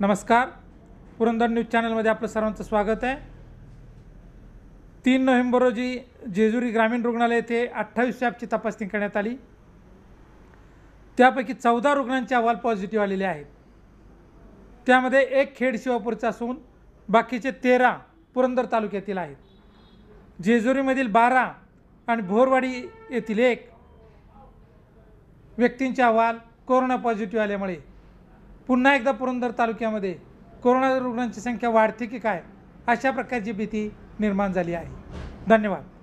नमस्कार पुरंदर न्यूज चॅनलमध्ये आपलं सर्वांचं स्वागत आहे तीन नोव्हेंबर रोजी जेजुरी ग्रामीण रुग्णालय येथे अठ्ठावीस लॅबची तपासणी करण्यात आली त्यापैकी चौदा रुग्णांचे अहवाल पॉझिटिव्ह आलेले आहेत त्यामध्ये एक खेड शिवापूरचा असून बाकीचे तेरा पुरंदर तालुक्यातील आहेत जेजुरीमधील बारा आणि भोरवाडी येथील एक व्यक्तींचे अहवाल कोरोना पॉझिटिव्ह आल्यामुळे पुन्हा एकदा पुरंदर तालुक्यामध्ये कोरोना रुग्णांची संख्या वाढते की काय अशा प्रकारची भीती निर्माण झाली आहे धन्यवाद